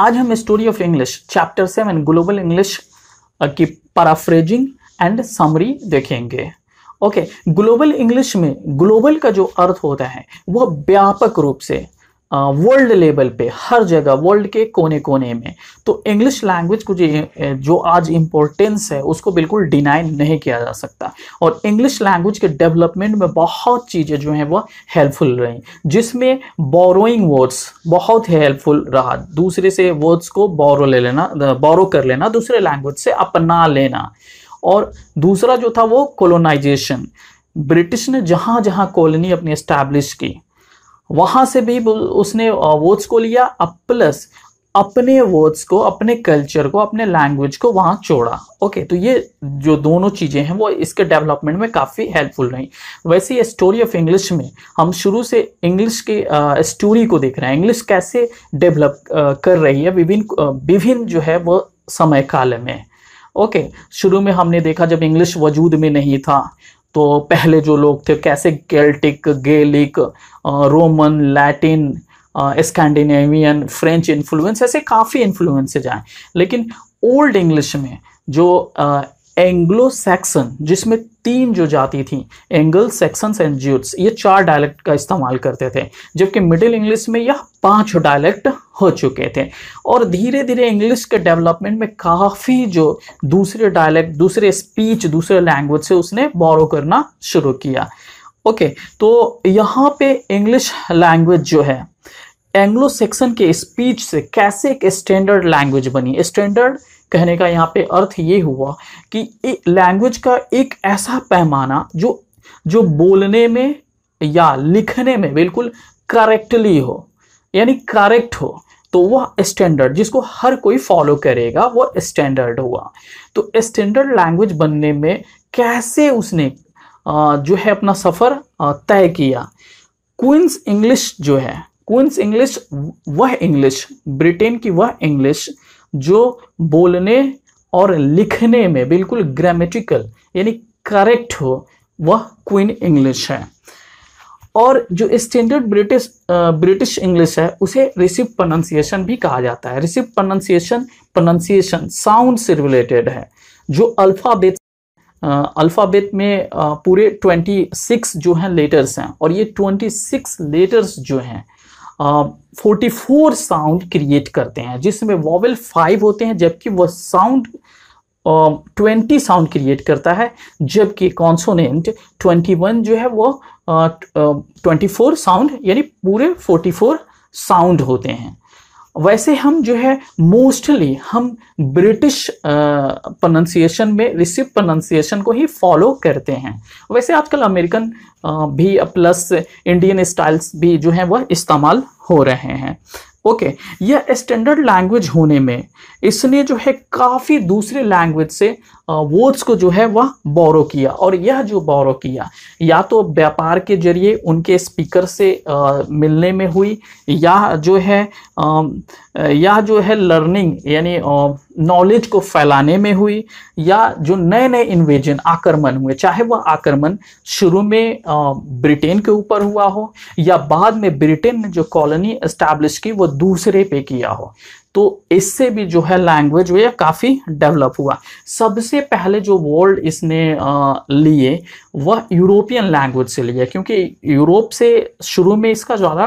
आज हम story of English chapter seven global English की पराफ्रेजिंग एंड समरी देखेंगे ओके ग्लोबल इंग्लिश में ग्लोबल का जो अर्थ होता है वह व्यापक रूप से वर्ल्ड लेवल पे हर जगह वर्ल्ड के कोने कोने में तो इंग्लिश लैंग्वेज को जो आज इम्पोर्टेंस है उसको बिल्कुल डिनाई नहीं किया जा सकता और इंग्लिश लैंग्वेज के डेवलपमेंट में बहुत चीज़ें जो हैं वह हेल्पफुल रहीं जिसमें बोरोइंग वर्ड्स बहुत हेल्पफुल रहा दूसरे से वर्ड्स को बोरो ले लेना बोरो कर लेना दूसरे लैंग्वेज से अपना लेना और दूसरा जो था वो कोलोनाइजेशन ब्रिटिश ने जहाँ जहाँ कॉलोनी अपनी इस्टेब्लिश की वहां से भी उसने वोट्स को लिया अब प्लस अपने वर्ड्स को अपने कल्चर को अपने लैंग्वेज को वहां छोड़ा ओके तो ये जो दोनों चीज़ें हैं वो इसके डेवलपमेंट में काफ़ी हेल्पफुल रही वैसे ये स्टोरी ऑफ इंग्लिश में हम शुरू से इंग्लिश की स्टोरी को देख रहे हैं इंग्लिश कैसे डेवलप कर रही है विभिन्न विभिन्न जो है वो समय काल में ओके शुरू में हमने देखा जब इंग्लिश वजूद में नहीं था तो पहले जो लोग थे कैसे Celtic Gaelic Roman Latin Scandinavian French influence ऐसे काफ़ी इन्फ्लुएंसेज आए लेकिन ओल्ड इंग्लिश में जो एंग्लो सैक्सन जिसमें तीन जो जाति थी एंगल सेक्शन एंड ज्यूट्स ये चार डायलेक्ट का इस्तेमाल करते थे जबकि मिडिल इंग्लिश में यह पांच डायलेक्ट हो चुके थे और धीरे धीरे इंग्लिश के डेवलपमेंट में काफ़ी जो दूसरे डायलेक्ट दूसरे स्पीच दूसरे लैंग्वेज से उसने बोरो करना शुरू किया ओके तो यहाँ पे इंग्लिश लैंग्वेज जो है एंग्लो सेक्सन के स्पीच से कैसे एक स्टैंडर्ड लैंग्वेज बनी स्टैंडर्ड कहने का यहाँ पे अर्थ ये हुआ कि लैंग्वेज का एक ऐसा पैमाना जो जो बोलने में या लिखने में बिल्कुल करेक्टली हो यानी करेक्ट हो तो वह स्टैंडर्ड जिसको हर कोई फॉलो करेगा वह स्टैंडर्ड हुआ तो स्टैंडर्ड लैंग्वेज बनने में कैसे उसने जो है अपना सफ़र तय किया क्वींस इंग्लिश जो है क्वींस इंग्लिश वह इंग्लिश ब्रिटेन की वह इंग्लिश जो बोलने और लिखने में बिल्कुल ग्रामेटिकल यानी करेक्ट हो वह क्वीन इंग्लिश है और जो स्टैंडर्ड ब्रिटिश ब्रिटिश इंग्लिश है उसे रिसिव प्रोनाउंसिएशन भी कहा जाता है रिसिव प्रोनाउंसिएशन प्रोनाउंसिएशन साउंड से रिलेटेड है जो अल्फ़ाबेट अल्फ़ाबेट में आ, पूरे 26 जो हैं लेटर्स हैं और ये 26 लेटर्स जो हैं फोर्टी फोर साउंड क्रिएट करते हैं जिसमें वॉवल फाइव होते हैं जबकि वह साउंड ट्वेंटी साउंड क्रिएट करता है जबकि कॉन्सोनेंट ट्वेंटी वन जो है वो ट्वेंटी फोर साउंड यानी पूरे फोर्टी फोर साउंड होते हैं वैसे हम जो है मोस्टली हम ब्रिटिश प्रोनाउंसिएशन में रिसिप प्रोनाउंसिएशन को ही फॉलो करते हैं वैसे आजकल अमेरिकन भी प्लस इंडियन स्टाइल्स भी जो है वह इस्तेमाल हो रहे हैं ओके यह स्टैंडर्ड लैंग्वेज होने में इसने जो है काफ़ी दूसरे लैंग्वेज से वर्ड्स को जो है वह बोरो किया और यह जो बोरो किया या तो व्यापार के जरिए उनके स्पीकर से आ, मिलने में हुई या जो है आ, यह जो है लर्निंग यानी नॉलेज को फैलाने में हुई या जो नए नए इन्वेजन आक्रमण हुए चाहे वह आक्रमण शुरू में ब्रिटेन के ऊपर हुआ हो या बाद में ब्रिटेन ने जो कॉलोनी एस्टैब्लिश की वो दूसरे पे किया हो तो इससे भी जो है लैंग्वेज ये काफ़ी डेवलप हुआ सबसे पहले जो वर्ल्ड इसने लिए वह यूरोपियन लैंग्वेज से लिए क्योंकि यूरोप से शुरू में इसका ज़्यादा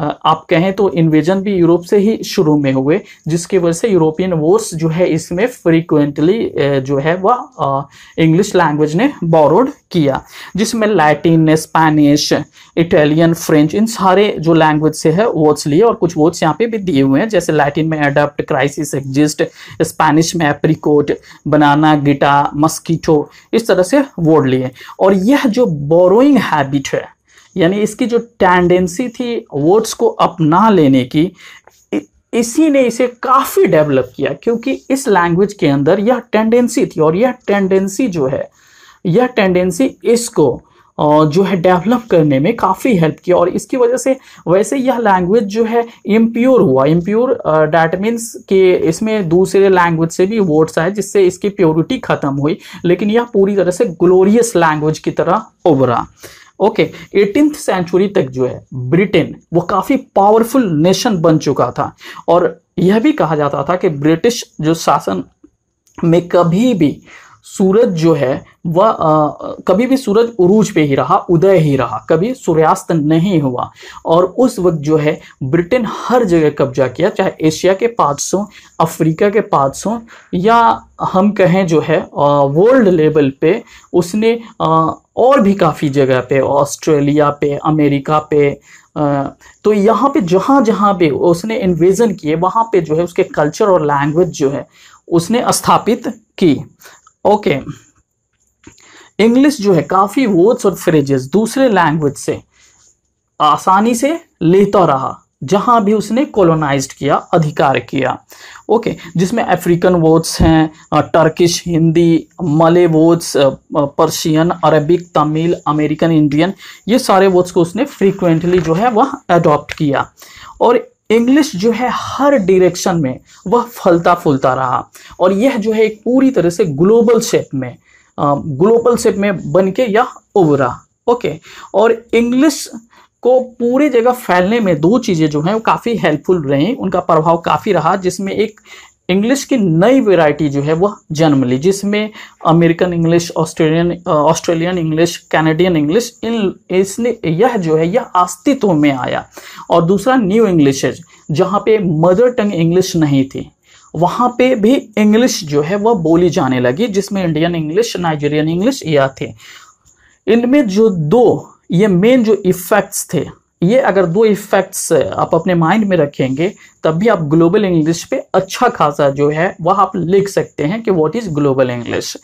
आप कहें तो इन्वेजन भी यूरोप से ही शुरू में हुए जिसकी वजह से यूरोपियन वोर्स जो है इसमें फ्रीक्वेंटली जो है वह इंग्लिश लैंग्वेज ने बोरोड किया जिसमें लैटिन स्पेनिश इटालियन फ्रेंच इन सारे जो लैंग्वेज से है वर्ड्स लिए और कुछ वर्ड्स यहाँ पे भी दिए हुए हैं जैसे लैटिन में अडप्ट क्राइसिस एग्जिस्ट स्पेनिश में एप्रिकोट बनाना गिटा मस्कीटो इस तरह से वर्ड लिए और यह जो बोरोइंग हैबिट है यानी इसकी जो टेंडेंसी थी वर्ड्स को अपना लेने की इसी ने इसे काफ़ी डेवलप किया क्योंकि इस लैंग्वेज के अंदर यह टेंडेंसी थी और यह टेंडेंसी जो है यह टेंडेंसी इसको जो है डेवलप करने में काफ़ी हेल्प किया और इसकी वजह से वैसे यह लैंग्वेज जो है इम्प्योर हुआ इम्प्योर डैट मीन्स कि इसमें दूसरे लैंग्वेज से भी वर्ड्स आए जिससे इसकी प्योरिटी ख़त्म हुई लेकिन यह पूरी तरह से ग्लोरियस लैंग्वेज की तरह उभरा ओके एटीन सेंचुरी तक जो है ब्रिटेन वो काफ़ी पावरफुल नेशन बन चुका था और यह भी कहा जाता था कि ब्रिटिश जो शासन में कभी भी सूरज जो है वह कभी भी सूरज उरूज पे ही रहा उदय ही रहा कभी सूर्यास्त नहीं हुआ और उस वक्त जो है ब्रिटेन हर जगह कब्जा किया चाहे एशिया के 500 अफ्रीका के 500 या हम कहें जो है वर्ल्ड लेवल पे उसने और भी काफ़ी जगह पे ऑस्ट्रेलिया पे अमेरिका पे तो यहाँ पे जहाँ जहाँ पे उसने इन्वेजन किए वहाँ पे जो है उसके कल्चर और लैंग्वेज जो है उसने स्थापित की ओके इंग्लिश जो है काफ़ी वर्ड्स और फ्रेजेस दूसरे लैंग्वेज से आसानी से लेता रहा जहां भी उसने कॉलोनाइज्ड किया अधिकार किया ओके जिसमें अफ्रीकन वर्ड्स हैं Turkish Hindi Malay words Persian Arabic Tamil American Indian ये सारे वर्ड्स को उसने फ्रीक्वेंटली जो है वह अडॉप्ट किया और इंग्लिश जो है हर डायरेक्शन में वह फलता फूलता रहा और यह जो है एक पूरी तरह से ग्लोबल शेप में ग्लोबल शेप में बन के यह उभरा ओके और इंग्लिश को पूरी जगह फैलने में दो चीज़ें जो हैं वो काफ़ी हेल्पफुल रहीं उनका प्रभाव काफ़ी रहा जिसमें एक इंग्लिश की नई वेराइटी जो है वह जन्म ली जिसमें American English Australian Australian English Canadian English इन इसने यह जो है यह अस्तित्व में आया और दूसरा न्यू इंग्लिश जहाँ पे मदर टंग इंग्लिश नहीं थी वहाँ पे भी इंग्लिश जो है वह बोली जाने लगी जिसमें इंडियन इंग्लिश नाइजीरियन इंग्लिश यह थे इनमें जो दो ये मेन जो इफ़ेक्ट्स थे ये अगर दो इफ़ेक्ट्स आप अपने माइंड में रखेंगे तब भी आप ग्लोबल इंग्लिश पे अच्छा खासा जो है वह आप लिख सकते हैं कि what is global English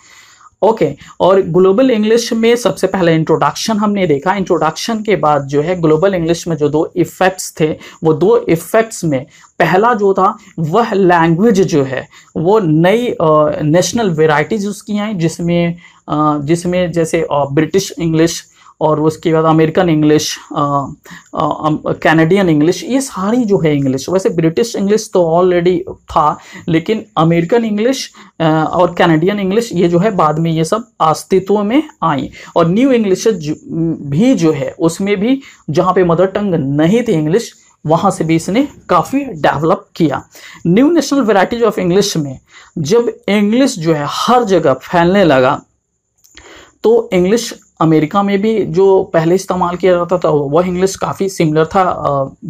okay और ग्लोबल इंग्लिश में सबसे पहले इंट्रोडक्शन हमने देखा इंट्रोडक्शन के बाद जो है ग्लोबल इंग्लिश में जो दो इफ़ेक्ट्स थे वो दो इफ़ेक्ट्स में पहला जो था वह लैंग्वेज जो है वो नई नेशनल वेराइटीज़ उसकी आई जिसमें जिसमें जैसे ब्रिटिश इंग्लिश और उसके बाद अमेरिकन इंग्लिश कैनेडियन इंग्लिश ये सारी जो है इंग्लिश वैसे ब्रिटिश इंग्लिश तो ऑलरेडी था लेकिन अमेरिकन इंग्लिश और कैनेडियन इंग्लिश ये जो है बाद में ये सब अस्तित्व में आई और न्यू इंग्लिश भी जो है उसमें भी जहाँ पे मदर टंग नहीं थी इंग्लिश वहाँ से भी इसने काफ़ी डेवलप किया new national varieties of English में जब इंग्लिश जो है हर जगह फैलने लगा तो इंग्लिश अमेरिका में भी जो पहले इस्तेमाल किया जाता था वह इंग्लिश काफ़ी सिमिलर था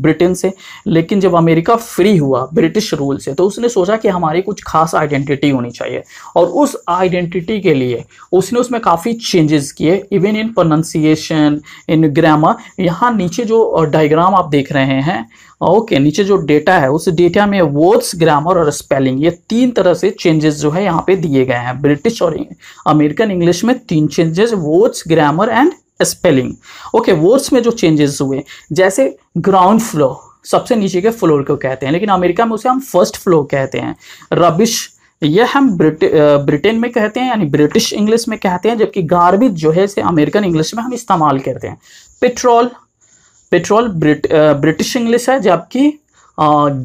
ब्रिटेन से लेकिन जब अमेरिका फ्री हुआ ब्रिटिश रूल से तो उसने सोचा कि हमारी कुछ खास आइडेंटिटी होनी चाहिए और उस आइडेंटिटी के लिए उसने उसमें काफ़ी चेंजेस किए even in pronunciation in grammar यहाँ नीचे जो डायग्राम आप देख रहे हैं ओके नीचे जो डेटा है उस डेटा में वर्ड्स ग्रामर और स्पेलिंग ये तीन तरह से चेंजेस जो है यहाँ पे दिए गए हैं ब्रिटिश और अमेरिकन इंग्लिश में तीन changes words grammar and spelling okay words में जो चेंजेस हुए जैसे ग्राउंड फ्लो सबसे नीचे के फ्लोर को कहते हैं लेकिन अमेरिका में उसे हम फर्स्ट फ्लो कहते हैं रबिश यह हम ब्रिट ब्रिटेन में कहते हैं यानी ब्रिटिश इंग्लिश में कहते हैं जबकि गार्बेज जो है इसे अमेरिकन इंग्लिश में हम इस्तेमाल करते हैं petrol petrol Brit, British English है जबकि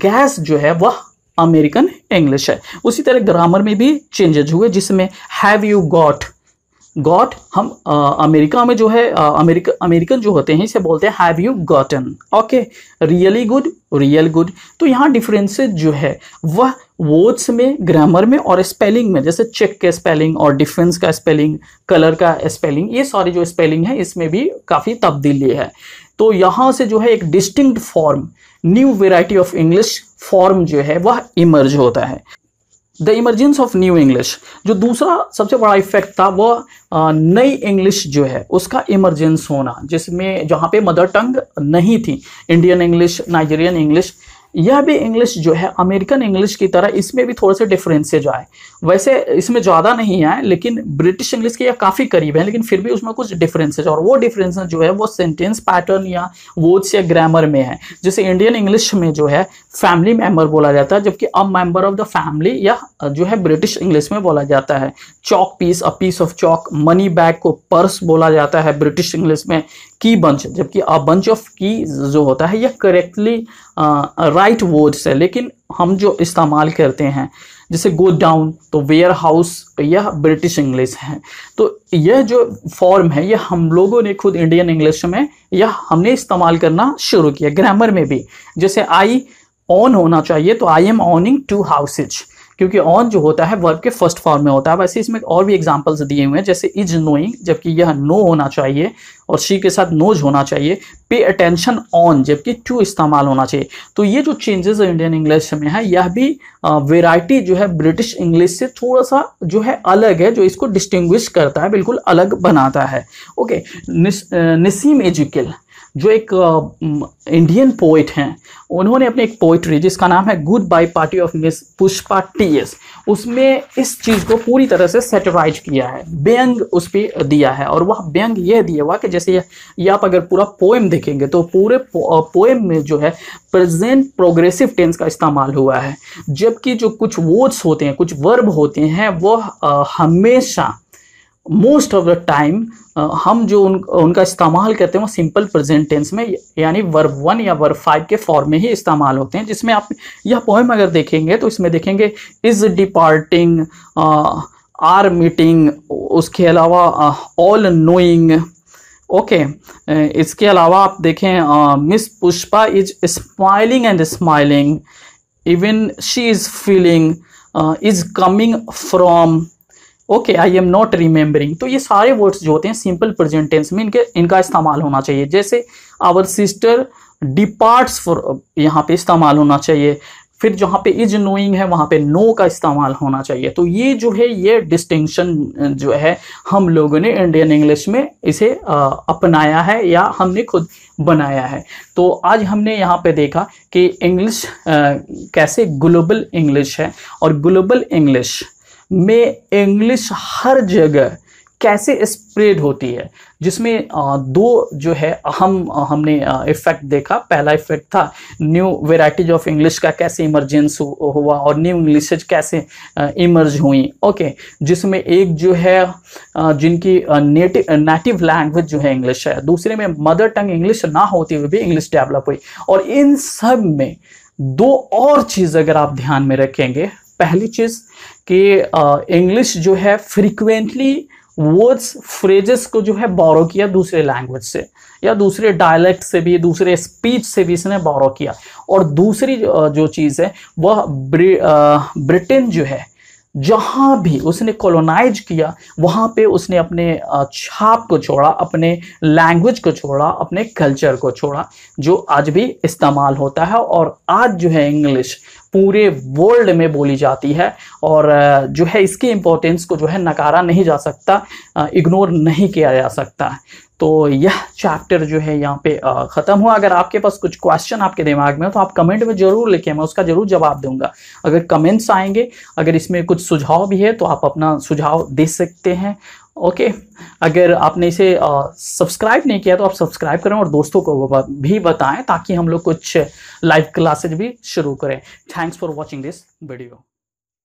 गैस जो है वह अमेरिकन इंग्लिश है उसी तरह ग्रामर में भी चेंजेज हुए जिसमें हैव यू गॉट गॉट हम आ, अमेरिका में जो है आ, अमेरिका अमेरिकन जो होते हैं इसे बोलते हैं have you gotten okay really good real good तो यहाँ डिफरेंसेज जो है वह वर्ड्स में ग्रामर में और स्पेलिंग में जैसे चेक के स्पेलिंग और डिफेंस का स्पेलिंग कलर का स्पेलिंग ये सारी जो स्पेलिंग है इसमें भी काफ़ी तब्दीली है तो यहाँ से जो है एक distinct form new variety of English form जो है वह इमर्ज होता है the emergence of new English जो दूसरा सबसे बड़ा इफेक्ट था वह नई इंग्लिश जो है उसका इमरजेंस होना जिसमें जहाँ पे मदर टंग नहीं थी इंडियन इंग्लिश नाइजीरियन इंग्लिश यह भी इंग्लिश जो है अमेरिकन इंग्लिश की तरह इसमें भी थोड़े से डिफरेंसेज आए वैसे इसमें ज़्यादा नहीं है लेकिन ब्रिटिश इंग्लिश के काफ़ी करीब है लेकिन फिर भी उसमें कुछ डिफरेंसेज और वो डिफरेंस जो है वो सेंटेंस पैटर्न या वर्ड्स या ग्रामर में है जैसे इंडियन इंग्लिश में जो है फैमिली मेंबर बोला जाता है जबकि a member of the family या जो है ब्रिटिश इंग्लिश में बोला जाता है chalk piece a piece of chalk money bag को पर्स बोला जाता है ब्रिटिश इंग्लिश में की बंच जबकि अ बंच ऑफ की जो होता है यह करेक्टली राइट वर्ड्स है लेकिन हम जो इस्तेमाल करते हैं जैसे गो डाउन तो वेयर हाउस यह ब्रिटिश इंग्लिश है तो यह जो फॉर्म है यह हम लोगों ने खुद इंडियन इंग्लिश में यह हमने इस्तेमाल करना शुरू किया ग्रामर में भी जैसे आई ऑन होना चाहिए तो I am owning two houses क्योंकि ऑन जो होता है वर्ब के फर्स्ट फॉर्म में होता है वैसे इसमें और भी एग्जाम्पल्स दिए हुए हैं जैसे इज नोइंग जबकि यह नो होना चाहिए और शी के साथ नोज होना चाहिए पे अटेंशन ऑन जबकि टू इस्तेमाल होना चाहिए तो ये जो चेंजेस इंडियन इंग्लिश में है यह भी वेराइटी जो है ब्रिटिश इंग्लिश से थोड़ा सा जो है अलग है जो इसको डिस्टिंग्विश करता है बिल्कुल अलग बनाता है ओके निस, निसीम एजुकिल जो एक इंडियन पोइट हैं उन्होंने अपने एक पोइट्री जिसका नाम है goodbye party of miss Pushpa T S उसमें इस चीज़ को पूरी तरह से सेटराइज किया है व्यंग उस पर दिया है और वह व्यंग यह दिया हुआ कि जैसे ये आप अगर पूरा पोएम देखेंगे तो पूरे पो, पोएम में जो है प्रेजेंट प्रोग्रेसिव टेंस का इस्तेमाल हुआ है जबकि जो कुछ वर्ड्स होते हैं कुछ वर्ब होते हैं वह हमेशा मोस्ट ऑफ द टाइम हम जो उन उनका इस्तेमाल करते हैं वो सिंपल प्रेजेंट टेंस में यानी वर्ब वन या वर्ब फाइव के फॉर्म में ही इस्तेमाल होते हैं जिसमें आप यह पोएम अगर देखेंगे तो इसमें देखेंगे इज डिपार्टिंग आर मीटिंग उसके अलावा ऑल नोइंग ओके इसके अलावा आप देखें miss Pushpa is smiling and smiling even she is feeling is coming from okay I am not remembering तो ये सारे वर्ड्स जो होते हैं सिंपल प्रेजेंटेंस में इनके इनका इस्तेमाल होना चाहिए जैसे आवर सिस्टर डिपार्ट्स फॉर यहाँ पे इस्तेमाल होना चाहिए फिर जहाँ पे इज नोइंग है वहाँ पे नो no का इस्तेमाल होना चाहिए तो ये जो है ये डिस्टिंक्शन जो है हम लोगों ने इंडियन इंग्लिश में इसे अपनाया है या हमने खुद बनाया है तो आज हमने यहाँ पे देखा कि इंग्लिश कैसे ग्लोबल इंग्लिश है और ग्लोबल इंग्लिश में इंग्लिश हर जगह कैसे स्प्रेड होती है जिसमें दो जो है अहम हमने इफेक्ट देखा पहला इफेक्ट था न्यू वेराइटीज ऑफ इंग्लिश का कैसे इमरजेंस हुआ और न्यू इंग्लिश कैसे इमर्ज हुई ओके जिसमें एक जो है जिनकी नेटिव नेटिव लैंग्वेज जो है इंग्लिश है दूसरे में मदर टंग इंग्लिश ना होती हुए भी इंग्लिश डेवलप हुई और इन सब में दो और चीज़ अगर आप ध्यान में रखेंगे पहली चीज कि इंग्लिश जो है फ्रीक्वेंटली वर्ड्स फ्रेजेस को जो है बोरो किया दूसरे लैंग्वेज से या दूसरे डायलैक्ट से भी दूसरे स्पीच से भी इसने बोरो किया और दूसरी जो चीज़ है वह ब्रिटेन जो है जहां भी उसने कॉलोनाइज किया वहां पे उसने अपने छाप को छोड़ा अपने लैंग्वेज को छोड़ा अपने कल्चर को छोड़ा जो आज भी इस्तेमाल होता है और आज जो है इंग्लिश पूरे वर्ल्ड में बोली जाती है और जो है इसकी इम्पोर्टेंस को जो है नकारा नहीं जा सकता इग्नोर नहीं किया जा सकता तो यह चैप्टर जो है यहाँ पे ख़त्म हुआ अगर आपके पास कुछ क्वेश्चन आपके दिमाग में हो तो आप कमेंट में जरूर लिखें मैं उसका जरूर जवाब दूंगा अगर कमेंट्स आएंगे अगर इसमें कुछ सुझाव भी है तो आप अपना सुझाव दे सकते हैं ओके okay, अगर आपने इसे सब्सक्राइब नहीं किया तो आप सब्सक्राइब करें और दोस्तों को भी बताएं ताकि हम लोग कुछ लाइव क्लासेज भी शुरू करें thanks for watching this video